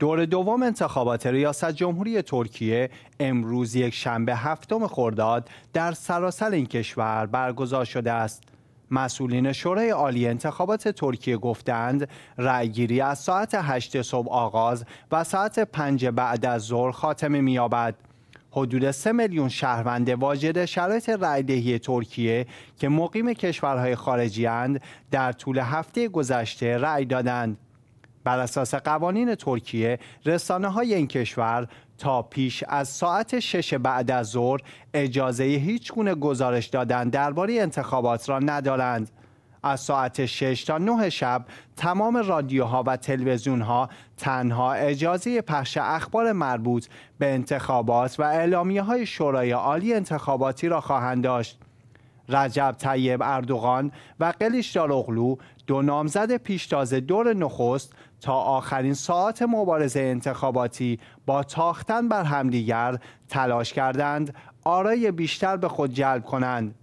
دور دوم انتخابات ریاست جمهوری ترکیه امروز یک شنبه هفتم خرداد در سراسر این کشور برگزار شده است. مسئولین شورای عالی انتخابات ترکیه گفتند رأیگیری از ساعت 8 صبح آغاز و ساعت 5 بعد از ظهر خاتمه می‌یابد. حدود 3 میلیون شهروند واجد شرایط دهی ترکیه که مقیم کشورهای خارجی اند در طول هفته گذشته رأی دادند. بر اساس قوانین ترکیه رسانه های این کشور تا پیش از ساعت شش بعد از ظهر اجازه هیچ گونه گزارش دادن درباره انتخابات را ندارند. از ساعت 6 تا 9 شب تمام رادیوها و تلویزیونها تنها اجازه پخش اخبار مربوط به انتخابات و اعلامیه های شورای عالی انتخاباتی را خواهند داشت. رجب طیب اردوغان و قلیشچالوغلو دو نامزد پیشتاز دور نخست تا آخرین ساعت مبارزه انتخاباتی با تاختن بر همدیگر تلاش کردند آرای بیشتر به خود جلب کنند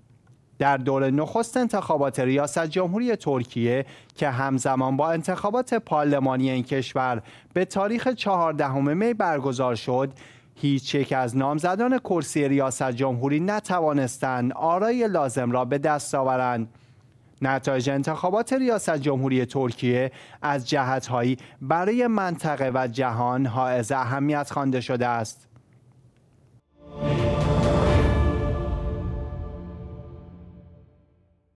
در دور نخست انتخابات ریاست جمهوری ترکیه که همزمان با انتخابات پارلمانی این کشور به تاریخ چهاردهم می برگزار شد هیچ یک از نامزدان کرسی ریاست جمهوری نتوانستند آرای لازم را به دست آورند نتایج انتخابات ریاست جمهوری ترکیه از جهتهایی برای منطقه و جهان حائز اهمیت خوانده شده است